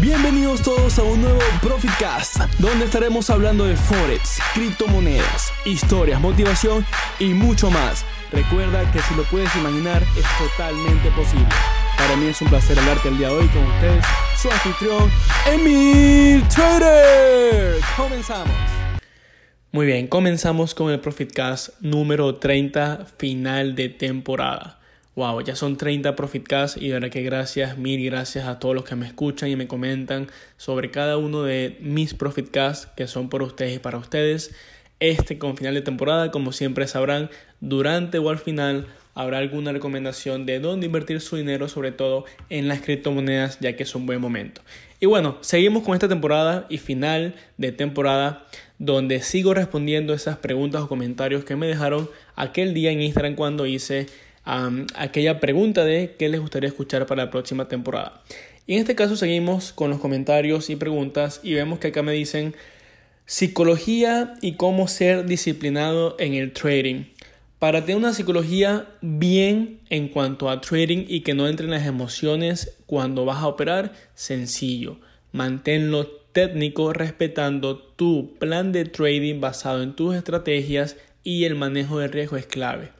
Bienvenidos todos a un nuevo Profitcast, donde estaremos hablando de Forex, criptomonedas, historias, motivación y mucho más. Recuerda que si lo puedes imaginar es totalmente posible. Para mí es un placer hablarte el día de hoy con ustedes, su anfitrión, Emil Trader. Comenzamos. Muy bien, comenzamos con el Profitcast número 30, final de temporada. Wow, ya son 30 Profitcast y de verdad que gracias, mil gracias a todos los que me escuchan y me comentan sobre cada uno de mis Profitcasts que son por ustedes y para ustedes. Este con final de temporada, como siempre sabrán, durante o al final habrá alguna recomendación de dónde invertir su dinero, sobre todo en las criptomonedas, ya que es un buen momento. Y bueno, seguimos con esta temporada y final de temporada, donde sigo respondiendo esas preguntas o comentarios que me dejaron aquel día en Instagram cuando hice aquella pregunta de qué les gustaría escuchar para la próxima temporada. Y en este caso seguimos con los comentarios y preguntas y vemos que acá me dicen psicología y cómo ser disciplinado en el trading. Para tener una psicología bien en cuanto a trading y que no entren las emociones cuando vas a operar, sencillo. Manténlo técnico respetando tu plan de trading basado en tus estrategias y el manejo de riesgo es clave.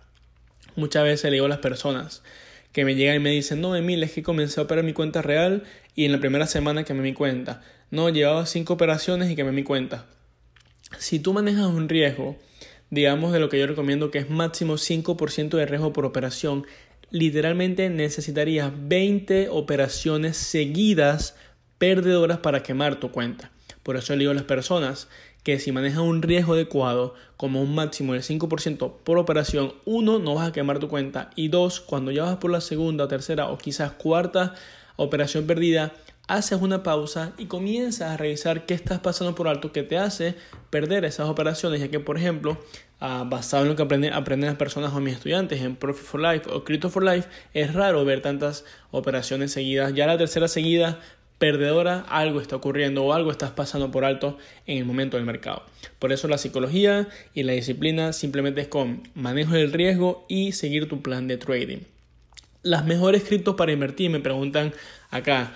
Muchas veces le digo a las personas que me llegan y me dicen, no, Emil, es que comencé a operar mi cuenta real y en la primera semana quemé mi cuenta. No, llevaba cinco operaciones y quemé mi cuenta. Si tú manejas un riesgo, digamos de lo que yo recomiendo que es máximo 5% de riesgo por operación, literalmente necesitarías 20 operaciones seguidas perdedoras para quemar tu cuenta. Por eso le digo a las personas que si manejas un riesgo adecuado, como un máximo del 5% por operación, uno, no vas a quemar tu cuenta y dos, cuando ya vas por la segunda, tercera o quizás cuarta operación perdida, haces una pausa y comienzas a revisar qué estás pasando por alto que te hace perder esas operaciones, ya que por ejemplo, ah, basado en lo que aprenden, aprenden las personas o mis estudiantes en Profit for Life o Crypto for Life, es raro ver tantas operaciones seguidas. Ya la tercera seguida perdedora, algo está ocurriendo o algo estás pasando por alto en el momento del mercado. Por eso la psicología y la disciplina simplemente es con manejo del riesgo y seguir tu plan de trading. Las mejores criptos para invertir, me preguntan acá.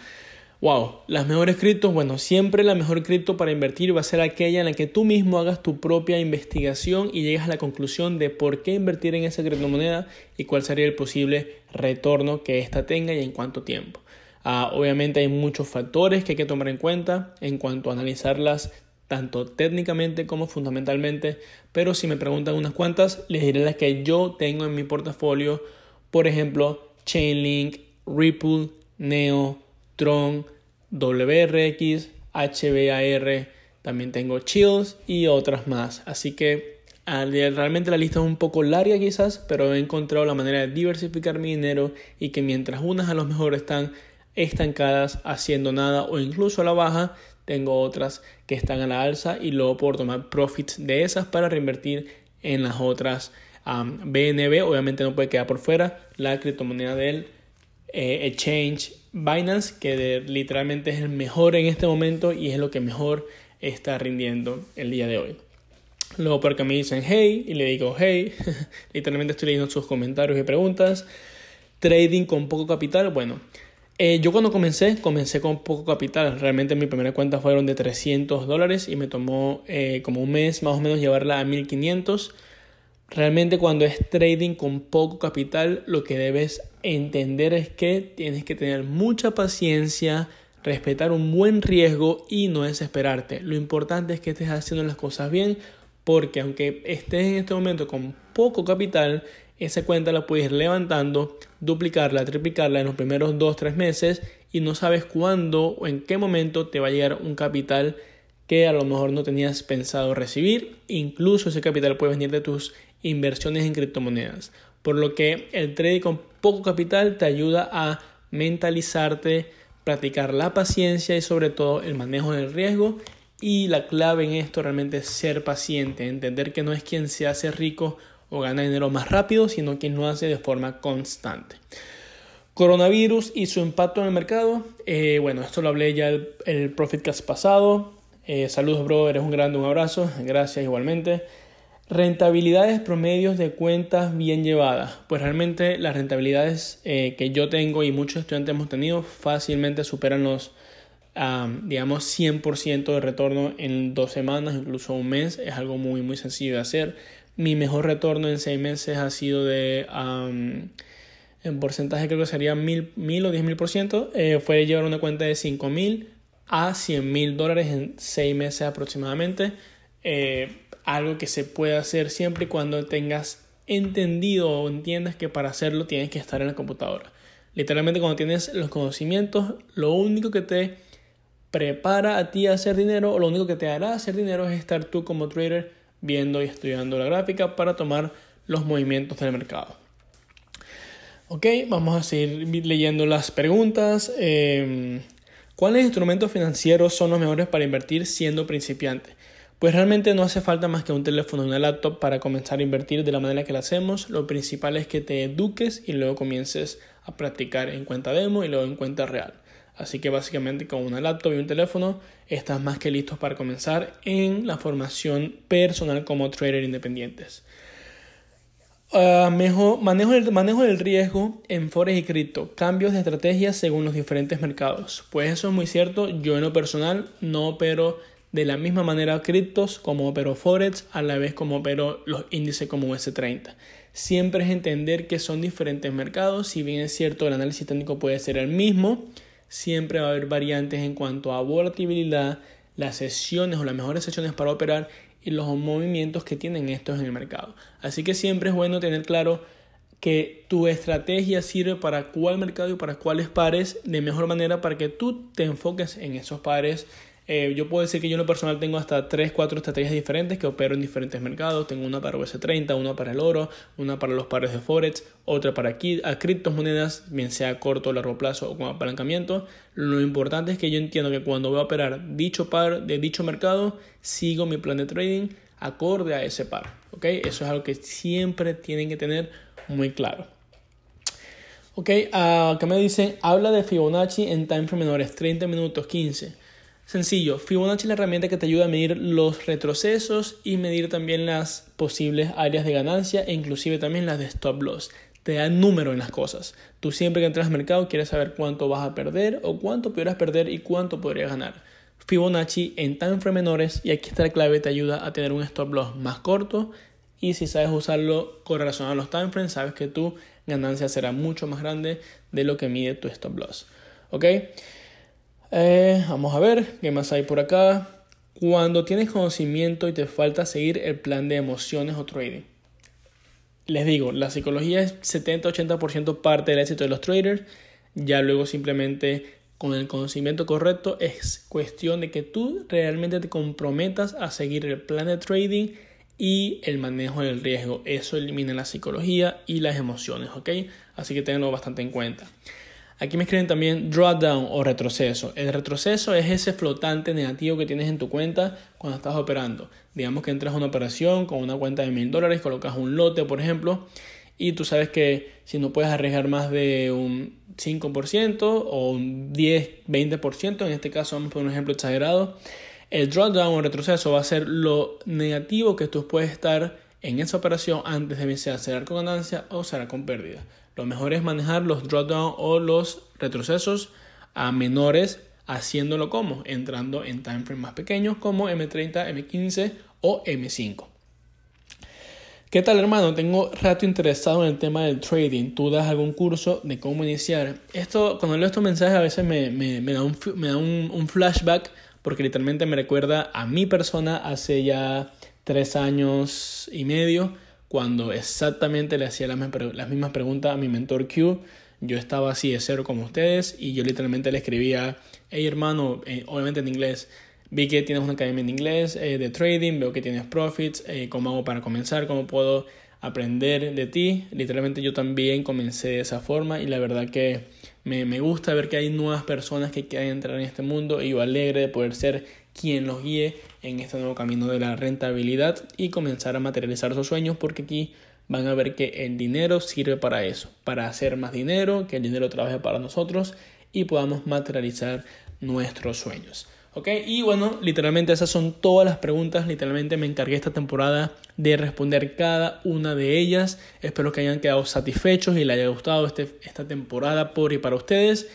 Wow, las mejores criptos, bueno, siempre la mejor cripto para invertir va a ser aquella en la que tú mismo hagas tu propia investigación y llegas a la conclusión de por qué invertir en esa criptomoneda y cuál sería el posible retorno que ésta tenga y en cuánto tiempo. Ah, obviamente hay muchos factores que hay que tomar en cuenta en cuanto a analizarlas tanto técnicamente como fundamentalmente, pero si me preguntan unas cuantas, les diré las que yo tengo en mi portafolio, por ejemplo, Chainlink, Ripple, Neo, Tron, WRX, HBAR, también tengo Chills y otras más. Así que realmente la lista es un poco larga quizás, pero he encontrado la manera de diversificar mi dinero y que mientras unas a lo mejor están estancadas haciendo nada o incluso a la baja. Tengo otras que están a la alza y luego por tomar profits de esas para reinvertir en las otras. BNB obviamente no puede quedar por fuera. La criptomoneda del eh, exchange Binance, que literalmente es el mejor en este momento y es lo que mejor está rindiendo el día de hoy. Luego porque me dicen hey y le digo hey, literalmente estoy leyendo sus comentarios y preguntas. Trading con poco capital, bueno, eh, yo cuando comencé, comencé con poco capital. Realmente mi primera cuenta fueron de 300 dólares y me tomó eh, como un mes más o menos llevarla a 1500. Realmente cuando es trading con poco capital, lo que debes entender es que tienes que tener mucha paciencia, respetar un buen riesgo y no desesperarte. Lo importante es que estés haciendo las cosas bien porque aunque estés en este momento con poco capital, esa cuenta la puedes ir levantando, duplicarla, triplicarla en los primeros 2-3 meses y no sabes cuándo o en qué momento te va a llegar un capital que a lo mejor no tenías pensado recibir. Incluso ese capital puede venir de tus inversiones en criptomonedas. Por lo que el trading con poco capital te ayuda a mentalizarte, practicar la paciencia y sobre todo el manejo del riesgo. Y la clave en esto realmente es ser paciente, entender que no es quien se hace rico o gana dinero más rápido, sino quien lo hace de forma constante. Coronavirus y su impacto en el mercado. Eh, bueno, esto lo hablé ya el, el Profitcast pasado. Eh, saludos, bro, eres un grande, un abrazo. Gracias igualmente. Rentabilidades promedios de cuentas bien llevadas. Pues realmente las rentabilidades eh, que yo tengo y muchos estudiantes hemos tenido fácilmente superan los, digamos, 100% de retorno en dos semanas, incluso un mes. Es algo muy, muy sencillo de hacer. Mi mejor retorno en seis meses ha sido de, en porcentaje creo que sería mil, o diez mil por ciento, eh, fue llevar una cuenta de cinco mil a cien mil dólares en seis meses aproximadamente. Eh, algo que se puede hacer siempre y cuando tengas entendido o entiendas que para hacerlo tienes que estar en la computadora. Literalmente cuando tienes los conocimientos, lo único que te prepara a ti a hacer dinero o lo único que te hará hacer dinero es estar tú como trader viendo y estudiando la gráfica para tomar los movimientos del mercado. Ok, vamos a seguir leyendo las preguntas. Em, ¿Cuáles instrumentos financieros son los mejores para invertir siendo principiante? Pues realmente no hace falta más que un teléfono o una laptop para comenzar a invertir de la manera que lo hacemos. Lo principal es que te eduques y luego comiences a practicar en cuenta demo y luego en cuenta real. Así que básicamente con una laptop y un teléfono estás más que listos para comenzar en la formación personal como trader independientes. Ah, mejor, manejo, el, manejo del riesgo en forex y cripto, cambios de estrategia según los diferentes mercados. Pues eso es muy cierto, yo en lo personal no opero de la misma manera criptos como opero forex, a la vez como opero los índices como S30. Siempre es entender que son diferentes mercados, si bien es cierto el análisis técnico puede ser el mismo, siempre va a haber variantes en cuanto a volatilidad, las sesiones o las mejores sesiones para operar y los movimientos que tienen estos en el mercado. Así que siempre es bueno tener claro que tu estrategia sirve para cuál mercado y para cuáles pares de mejor manera para que tú te enfoques en esos pares eh, yo puedo decir que yo en lo personal tengo hasta 3, 4 estrategias diferentes que opero en diferentes mercados. Tengo una para US30, una para el oro, una para los pares de Forex, otra para criptomonedas, bien sea a corto o largo plazo o con apalancamiento. Lo importante es que yo entiendo que cuando voy a operar dicho par de dicho mercado, sigo mi plan de trading acorde a ese par. Eso es algo que siempre tienen que tener muy claro. Ok, acá ah, me dicen, habla de Fibonacci en time frame menores, 30 minutos, 15. Sencillo, Fibonacci es la herramienta que te ayuda a medir los retrocesos y medir también las posibles áreas de ganancia e inclusive también las de stop loss. Te da número en las cosas. Tú siempre que entras al mercado quieres saber cuánto vas a perder o cuánto podrías perder y cuánto podrías ganar. Fibonacci en time menores y aquí está la clave te ayuda a tener un stop loss más corto y si sabes usarlo con relación a los time frames sabes que tu ganancia será mucho más grande de lo que mide tu stop loss. ¿Ok? Eh, vamos a ver, ¿qué más hay por acá? Cuando tienes conocimiento y te falta seguir el plan de emociones o trading. Les digo, la psicología es 70-80% parte del éxito de los traders. Ya luego simplemente con el conocimiento correcto es cuestión de que tú realmente te comprometas a seguir el plan de trading y el manejo del riesgo. Eso elimina la psicología y las emociones, ¿ok? Así que tenganlo bastante en cuenta. Aquí me escriben también drawdown o retroceso. El retroceso es ese flotante negativo que tienes en tu cuenta cuando estás operando. Digamos que entras a una operación con una cuenta de mil dólares, colocas un lote, por ejemplo, y tú sabes que si no puedes arriesgar más de un 5% o un 10, 20%, en este caso vamos por un ejemplo exagerado, el drawdown o retroceso va a ser lo negativo que tú puedes estar en esa operación antes de empezar a cerrar con ganancia o cerrar con pérdida. Lo mejor es manejar los drawdown o los retrocesos a menores haciéndolo como entrando en timeframes más pequeños como M30, M15 o M5. ¿Qué tal hermano? Tengo rato interesado en el tema del trading. ¿Tú das algún curso de cómo iniciar? Esto, cuando leo estos mensajes a veces me, da, un, un, flashback porque literalmente me recuerda a mi persona hace ya tres años y medio cuando exactamente le hacía las, mismas preguntas a mi mentor Q. Yo estaba así de cero como ustedes y yo literalmente le escribía, hey hermano, eh, obviamente en inglés, vi que tienes una academia en inglés eh, de trading, veo que tienes profits, eh, cómo hago para comenzar, cómo puedo aprender de ti. Literalmente yo también comencé de esa forma y la verdad que me, me gusta ver que hay nuevas personas que quieren entrar en este mundo y yo alegre de poder ser quien los guíe en este nuevo camino de la rentabilidad y comenzar a materializar sus sueños porque aquí van a ver que el dinero sirve para eso, para hacer más dinero, que el dinero trabaje para nosotros y podamos materializar nuestros sueños. ¿Ok? Y bueno, literalmente esas son todas las preguntas. Literalmente me encargué esta temporada de responder cada una de ellas. Espero que hayan quedado satisfechos y les haya gustado este, esta temporada por y para ustedes.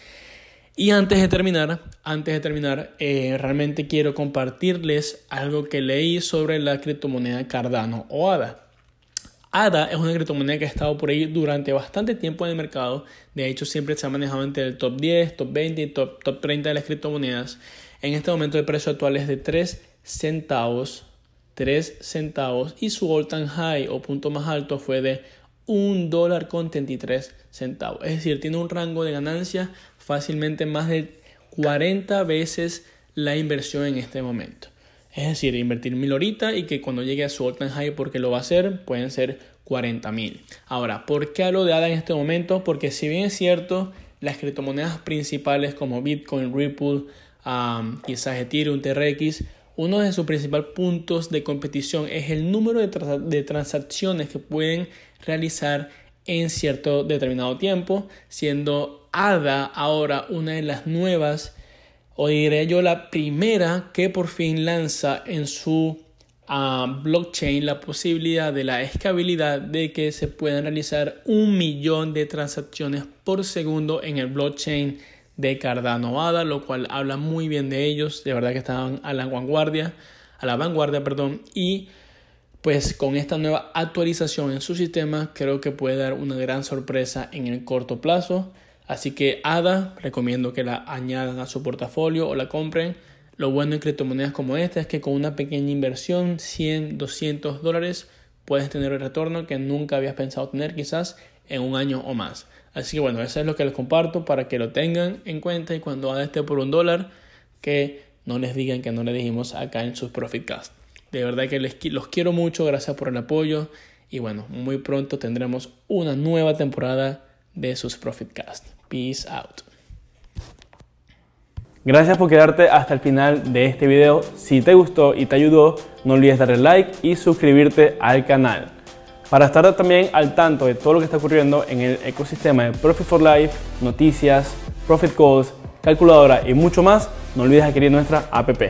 Y antes de terminar, antes de terminar, eh, realmente quiero compartirles algo que leí sobre la criptomoneda Cardano o ADA. ADA es una criptomoneda que ha estado por ahí durante bastante tiempo en el mercado. De hecho, siempre se ha manejado entre el top 10, top 20 y top, top 30 de las criptomonedas. En este momento el precio actual es de 3 centavos, 3 centavos y su all-time high o punto más alto fue de un dólar con 33 centavos. Es decir, tiene un rango de ganancia fácilmente más de 40 veces la inversión en este momento. Es decir, invertir mil ahorita y que cuando llegue a su all high, porque lo va a hacer, pueden ser 40 mil. Ahora, ¿por qué hablo de ADA en este momento? Porque si bien es cierto, las criptomonedas principales como Bitcoin, Ripple, y quizás un TRX, uno de sus principales puntos de competición es el número de, transacciones que pueden realizar en cierto determinado tiempo, siendo ADA ahora una de las nuevas, o diré yo la primera que por fin lanza en su ah, blockchain la posibilidad de la escalabilidad de que se puedan realizar un millón de transacciones por segundo en el blockchain de Cardano ADA, lo cual habla muy bien de ellos, de verdad que estaban a la vanguardia, a la vanguardia, perdón, y pues con esta nueva actualización en su sistema creo que puede dar una gran sorpresa en el corto plazo, así que ADA recomiendo que la añadan a su portafolio o la compren. Lo bueno en criptomonedas como esta es que con una pequeña inversión, 100, 200 dólares, puedes tener el retorno que nunca habías pensado tener quizás en un año o más. Así que bueno, eso es lo que les comparto para que lo tengan en cuenta y cuando hagan este por un dólar, que no les digan que no le dijimos acá en sus Cast. De verdad que les, los quiero mucho, gracias por el apoyo y bueno, muy pronto tendremos una nueva temporada de sus Cast. Peace out. Gracias por quedarte hasta el final de este video. Si te gustó y te ayudó, no olvides darle like y suscribirte al canal. Para estar también al tanto de todo lo que está ocurriendo en el ecosistema de Profit for Life, noticias, Profit Calls, calculadora y mucho más, no olvides adquirir nuestra app.